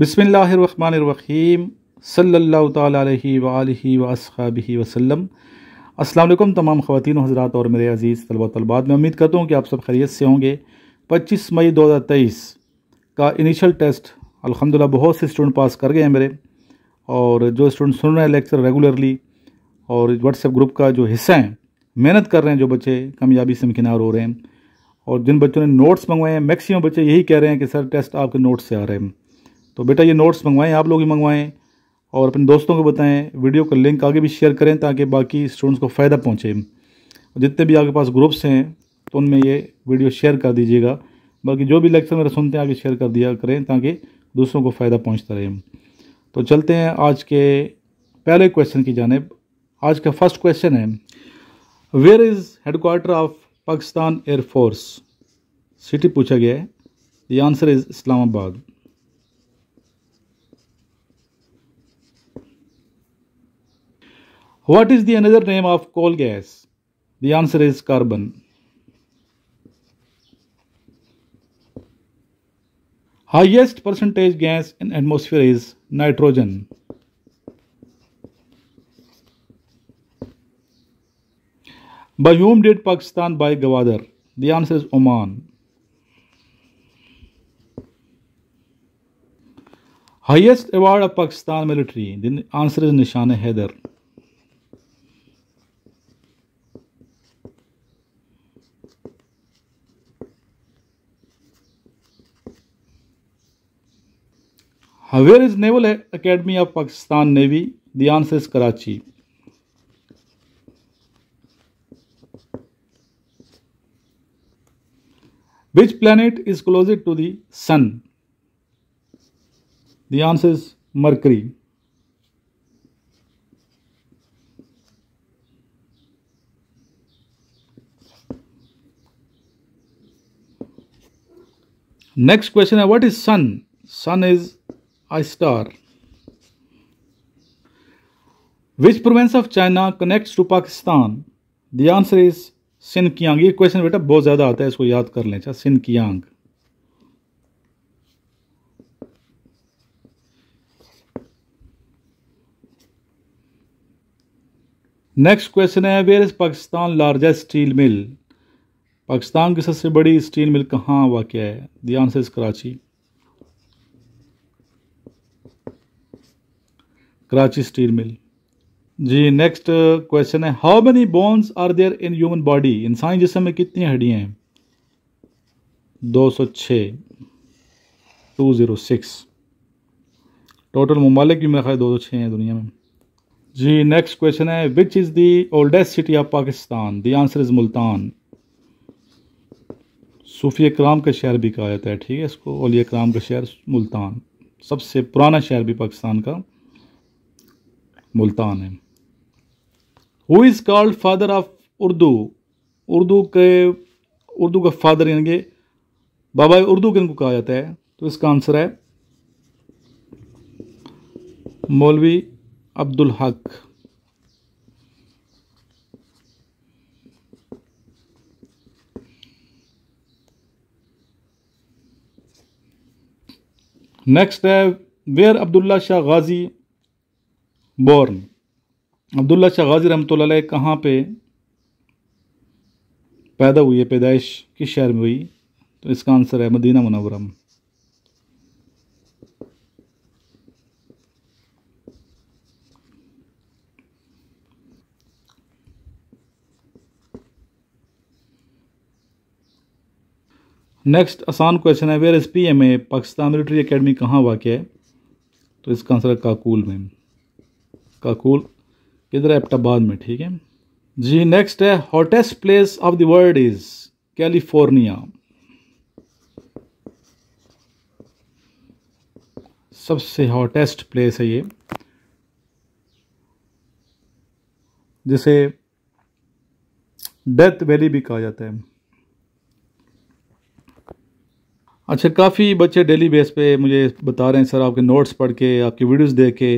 बसमीम सल्ला तसबी वसम अल्लाम तमाम ख़वान हजरात और मेरे अज़ीज़ तलबा तलबात मैं उम्मीद करता हूँ कि आप सब खैरियत से होंगे 25 मई 2023 का इनिशियल टेस्ट अल्हम्दुलिल्लाह बहुत से स्टूडेंट पास कर गए हैं मेरे और जो स्टूडेंट सुन रहे हैं लेक्चर रेगुलरली और व्हाट्सएप ग्रुप का जो हिस्सा हैं मेहनत कर रहे हैं जो बच्चे कामयाबी से मकिनार हो रहे हैं और जिन बच्चों ने नोट्स मंगवाए हैं मैक्सिमम बच्चे यही कह रहे हैं कि सर टेस्ट आपके नोट्स से आ रहे हैं तो बेटा ये नोट्स मंगवाएं आप लोग ही मंगवाएं और अपने दोस्तों को बताएं वीडियो का लिंक आगे भी शेयर करें ताकि बाकी स्टूडेंट्स को फ़ायदा पहुँचे जितने भी आपके पास ग्रुप्स हैं तो उनमें ये वीडियो शेयर कर दीजिएगा बाकी जो भी लेक्चर मेरा सुनते हैं आगे शेयर कर दिया करें ताकि दूसरों को फ़ायदा पहुँचता रहे तो चलते हैं आज के पहले क्वेश्चन की जानब आज का फर्स्ट क्वेश्चन है where is headquarter of Pakistan air force city पूछा गया है the answer is Islamabad What is the another name of coal gas? The answer is carbon. Highest percentage gas in atmosphere is nitrogen. By whom did Pakistan buy Gawadar? The answer is Oman. Highest award of Pakistan military. The answer is Nishan-e-Haider. where is Naval Academy of Pakistan Navy? The answer is Karachi. Which planet is closest to the Sun? The answer is Mercury. Next question, what is Sun? Sun is star which Which of China China to Pakistan the answer is is Xinjiang ये question बेटा बहुत ज़्यादा आता है इसको याद कर लें अच्छा सिनकियांग नेक्स्ट क्वेश्चन है where is Pakistan largest steel mill Pakistan की सबसे बड़ी स्टील मिल कहाँ वाक्य है the answer is Karachi Karachi steel mill जी नेक्स्ट क्वेश्चन uh, है how many bones are there in human body इंसानी जिसम में कितनी हड्डियाँ हैं दो सौ ज़ीरो सिक्स टोटल ममालिक भी मेरा ख्याल दो सौ छः हैं दुनिया में जी नेक्स्ट क्वेश्चन है which is the oldest city of Pakistan the answer is Multan सूफी कराम का शहर भी कहा जाता है ठीक है इसको ओलिया कराम का शहर मुल्तान सबसे पुराना शहर भी पाकिस्तान का मुल्तान है who is called father of Urdu Urdu के उर्दू का फादर यानी कि बाबा उर्दू किन को कहा जाता है तो इसका आंसर है मौलवी अब्दुल हक नेक्स्ट है वेयर अब्दुल्ला शाह गाजी बॉर्न अब्दुल्ला शाह गाजी रहमत कहाँ पे पैदा हुई है पैदाइश किस शहर में हुई तो इसका आंसर है मदीना मुनवरम नेक्स्ट आसान क्वेश्चन है where S P M A Pakistan military academy कहाँ वाक़ है तो इसका आंसर है काकुल में काकूल किधर है एप्टाबाद में ठीक है जी नेक्स्ट है hottest place of the world is California सबसे हॉटेस्ट प्लेस है ये जिसे डेथ वैली भी कहा जाता है अच्छा काफ़ी बच्चे डेली बेस पे मुझे बता रहे हैं सर आपके नोट्स पढ़ के आपकी वीडियोस देख के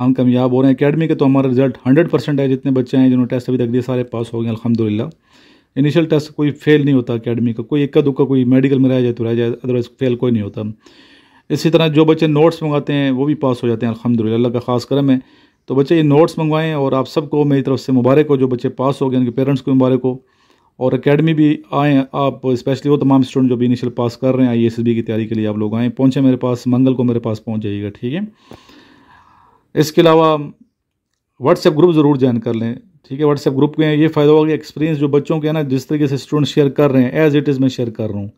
हम कामयाब हो रहे हैं अकेडमी के तो हमारा रिजल्ट हंड्रेड परसेंट है जितने बच्चे हैं जिन्होंने टेस्ट अभी तक दिए सारे पास हो गए अलहमदिल्ला इनिशियल टेस्ट कोई फेल नहीं होता अकेडमी का कोई इक्का दुक्का कोई मेडिकल में रह जाए तो रह जाए अदरवाइज फेल कोई नहीं होता इसी तरह जो बच्चे नोट्स मंगाते हैं वो भी पास हो जाते हैं अलहमदिल्ला अल्लाह का खास करम है तो बच्चे ये नोट्स मंगवाएँ और आप सबको मेरी तरफ से मुबारक हो जो बच्चे पास हो गए उनके पेरेंट्स को मुबारक हो और अकेडमी भी आएँ आप स्पेशली वो तमाम स्टूडेंट जो भी इनिशियल पास कर रहे हैं आई एस बी की तैयारी के लिए आप लोग आएँ पहुँचें मेरे पास मंगल को मेरे पास पहुँच जाइएगा ठीक है इसके अलावा व्हाट्सएप ग्रुप ज़रूर ज्वाइन कर लें ठीक है व्हाट्सएप ग्रुप में ये फ़ायदा होगा कि एक्सपीरियंस जो बच्चों के है ना जिस तरीके से स्टूडेंट शेयर कर रहे हैं एज इट इज़ मैं शेयर कर रहा हूँ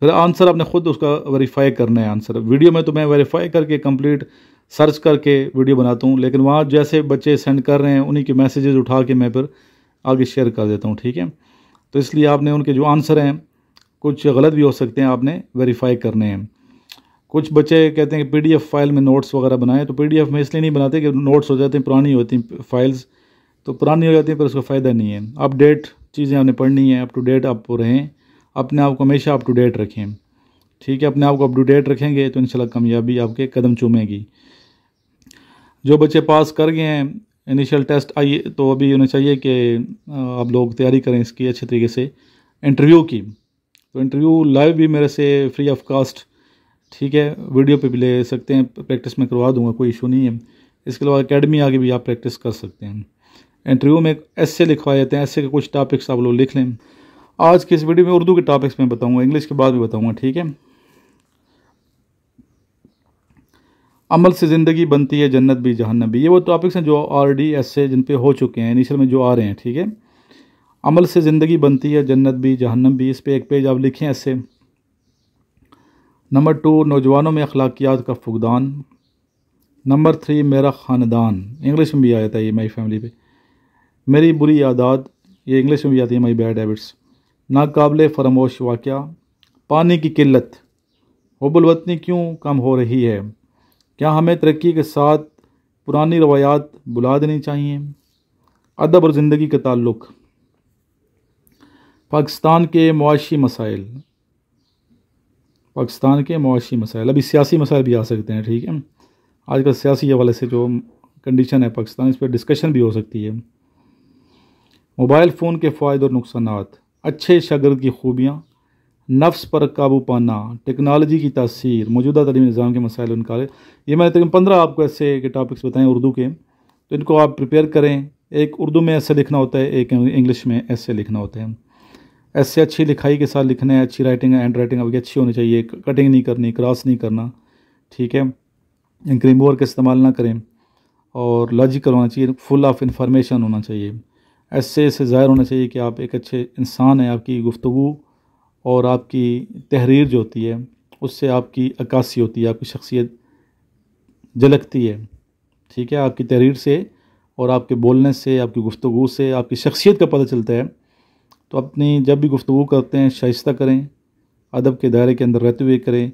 फिर आंसर आपने खुद उसका वेरीफाई करना है आंसर वीडियो में तो मैं वेरीफाई करके कंप्लीट सर्च करके वीडियो बनाता हूँ लेकिन वहाँ जैसे बच्चे सेंड कर रहे हैं उन्हीं के मैसेजेस उठा के मैं फिर आगे शेयर कर देता हूँ ठीक है तो इसलिए आपने उनके जो आंसर हैं कुछ गलत भी हो सकते हैं आपने वेरीफाई करने हैं कुछ बच्चे कहते हैं कि पीडीएफ फाइल में नोट्स वगैरह बनाए तो पीडीएफ में इसलिए नहीं बनाते कि नोट्स हो जाते हैं पुरानी होती हैं फाइल्स तो पुरानी हो जाती हैं पर उसका फ़ायदा नहीं है अपडेट चीज़ें आपने पढ़नी है अप टू डेट आप रहें अपने आप को हमेशा अप टू डेट रखें ठीक है अपने आप को अप टू डेट रखेंगे तो इनशाला कामयाबी आपके कदम चूमेगी जो बच्चे पास कर गए हैं इनिशियल टेस्ट आइए तो अभी उन्हें चाहिए कि आप लोग तैयारी करें इसकी अच्छे तरीके से इंटरव्यू की तो इंटरव्यू लाइव भी मेरे से फ्री ऑफ कास्ट ठीक है वीडियो पे भी ले सकते हैं प्रैक्टिस में करवा दूंगा कोई इशू नहीं है इसके अलावा अकेडमी आगे भी आप प्रैक्टिस कर सकते हैं इंटरव्यू में ऐसे लिखवाए जाते हैं ऐसे के कुछ टॉपिक्स आप लोग लिख लें आज की इस वीडियो में उर्दू के टॉपिक्स में बताऊँगा इंग्लिश के बाद भी बताऊँगा ठीक है अमल से ज़िंदगी बनती है जन्नत भी जहन्नम भी ये वो टॉपिक्स हैं जो ऑलरेडी ऐसे जिन पे हो चुके हैं इनिशियल में जो आ रहे हैं ठीक है अमल से ज़िंदगी बनती है जन्नत भी जहन्नम भी इस पर पे एक पेज आप लिखें ऐसे नंबर टू नौजवानों में अखलाकियात का फुकदान नंबर थ्री मेरा ख़ानदान इंग्लिश में भी आया था ये माई फैमिली पे मेरी बुरी आदात ये इंग्लिश में भी आती है माई बैड हैबिट्स नाकबले फरामोश वाक़ पानी की किल्लत हबुलवतनी क्यों कम हो रही है क्या हमें तरक्की के साथ पुरानी रवायात बुला देनी चाहिए अदब और ज़िंदगी का ताल्लुक़ पाकिस्तान के मुआशी मसाइल पाकिस्तान के मुआशी मसाइल अभी सियासी मसाइल भी आ सकते हैं ठीक है आजकल सियासी हवाले से जो कंडीशन है पाकिस्तान इस पर डिस्कशन भी हो सकती है मोबाइल फ़ोन के फ़ायदे और नुकसान अच्छे शगर्द की खूबियाँ नफ्स पर काबू पाना टेक्नोलॉजी की तसर मौजूदा तलीमी निज़ाम के मसाइल उनका ये मैंने तक पंद्रह आपको ऐसे के टॉपिक्स बताएँ उर्दू के तो इनको आप प्रिपेयर करें एक उर्दू में ऐसे लिखना होता है एक इंग्लिश में ऐसे लिखना होता है ऐसे अच्छी लिखाई के साथ लिखना है अच्छी राइटिंग हैंड राइटिंग आपकी अच्छी होनी चाहिए कटिंग नहीं करनी क्रॉस नहीं करना ठीक है ग्रीमोर का इस्तेमाल ना करें और लॉजिकल होना चाहिए फुल ऑफ इंफॉर्मेशन होना चाहिए ऐसे से ज़ाहिर होना चाहिए कि आप एक अच्छे इंसान हैं आपकी गुफ्तु और आपकी तहरीर जो होती है उससे आपकी अक्सी होती है आपकी शख्सियत झलकती है ठीक है आपकी तहरीर से और आपके बोलने से आपकी गुफ्तु से आपकी शख्सियत का पता चलता है तो अपनी जब भी गुफ्तु करते हैं शाइस्ता करें अदब के दायरे के अंदर रहते हुए करें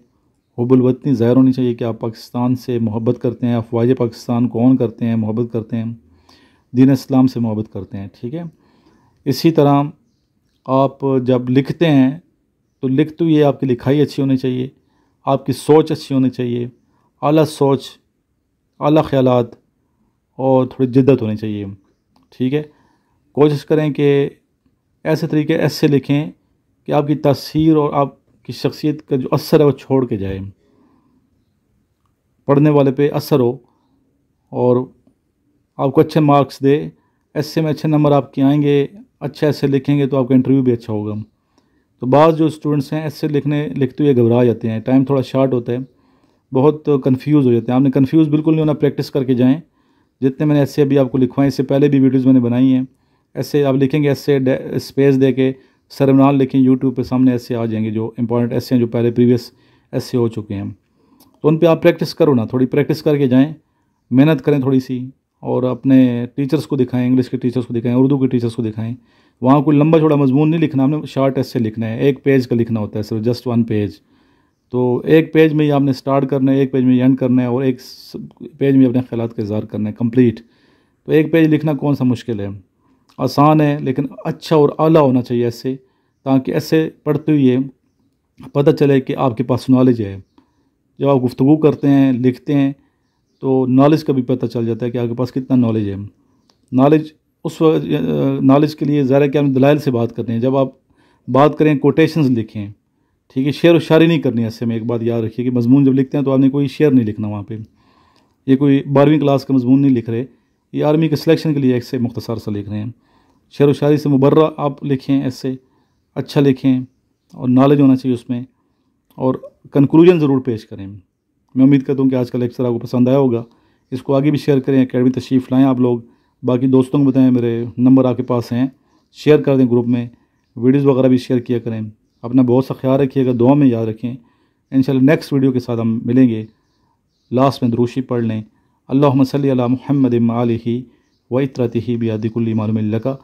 हबुलवतनी ज़ाहिर होनी चाहिए कि आप पाकिस्तान से मोहब्बत करते हैं अफवाज पाकिस्तान को ऑन करते हैं मोहब्बत करते हैं दीन इस्लाम से मोहब्बत करते हैं ठीक है इसी तरह आप जब लिखते हैं तो लिख तो ये आपकी लिखाई अच्छी होनी चाहिए आपकी सोच अच्छी होनी चाहिए अली सोच अली ख्याल और थोड़ी जिद्दत होनी चाहिए ठीक है कोशिश करें कि ऐसे तरीके ऐसे लिखें कि आपकी तसीर और आपकी शख्सियत का जो असर है वो छोड़ के जाए पढ़ने वाले पे असर हो और आपको अच्छे मार्क्स दे ऐसे में अच्छे नंबर आपके आएंगे अच्छे ऐसे लिखेंगे तो आपका इंटरव्यू भी अच्छा होगा तो बाद जो स्टूडेंट्स हैं ऐसे लिखने लिखते हुए घबरा जाते हैं टाइम थोड़ा शार्ट होता है बहुत कंफ्यूज हो जाते हैं आपने कंफ्यूज बिल्कुल नहीं होना प्रैक्टिस करके जाएं जितने मैंने ऐसे अभी आपको लिखवाएं इससे पहले भी वीडियोस मैंने बनाई हैं ऐसे आप लिखेंगे ऐसे स्पेस दे के सरमनाल लिखें यूट्यूब पे सामने ऐसे आ जाएंगे जो इंपॉर्टेंट ऐसे हैं जो पहले प्रीवियस ऐसे हो चुके हैं तो उन पर आप प्रैक्टिस करो ना थोड़ी प्रैक्टिस करके जाएँ मेहनत करें थोड़ी सी और अपने टीचर्स को दिखाएं इंग्लिश के टीचर्स को दिखाएं उर्दू के टीचर्स को दिखाएं वहाँ कोई लंबा छोड़ा मजमून नहीं लिखना हमने शार्ट ऐसे लिखना है एक पेज का लिखना होता है सिर्फ जस्ट वन पेज तो एक पेज में ही आपने स्टार्ट करना है एक पेज में एंड करना है और एक पेज में अपने ख्याल का इजहार करना है कम्प्लीट तो एक पेज लिखना कौन सा मुश्किल है आसान है लेकिन अच्छा और आला होना चाहिए ऐसे ताकि ऐसे पढ़ते हुए पता चले कि आपके पास नॉलेज है जब आप गुफ्तु करते हैं लिखते हैं तो नॉलेज का भी पता चल जाता है कि आपके पास कितना नॉलेज है नॉलेज उस नॉलेज के लिए ज़्यादा कि हम दलाइल से बात करते हैं जब आप बात करें कोटेशंस लिखें ठीक है शेर व शायरी नहीं करनी ऐसे में एक बात याद रखिए कि मजमून जब लिखते हैं तो आपने कोई शेर नहीं लिखना वहाँ पर ये कोई बारहवीं क्लास का मजमून नहीं लिख रहे ये आर्मी के सिलेक्शन के लिए ऐसे मुख्तसर सा लिख रहे हैं शेर व शायरी से मुबर्रा आप लिखें ऐसे अच्छा लिखें और नॉलेज होना चाहिए उसमें और कंक्लूजन ज़रूर पेश करें मैं उम्मीद करता हूँ कि आज का लेक्चर आपको पसंद आया होगा इसको आगे भी शेयर करें अकेडमी तशरीफ़ लाएँ आप लोग बाकी दोस्तों को बताएं मेरे नंबर आपके पास हैं शेयर कर दें ग्रुप में वीडियोज़ वगैरह भी शेयर किया करें अपना बहुत सा ख्याल रखिएगा दुआ में याद रखें इन नेक्स्ट वीडियो के साथ हम मिलेंगे लास्ट में दरूशी पढ़ लें अल्लाह मसल अला महमद आलि वतरतः बियादिकुल्लिमालमिल्लका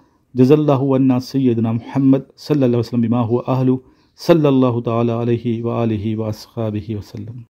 जजल्ला सैदना महमद सल्ला वसलम बिमा हुआ आहलू सल्ला तह व आलि वसबी वसलम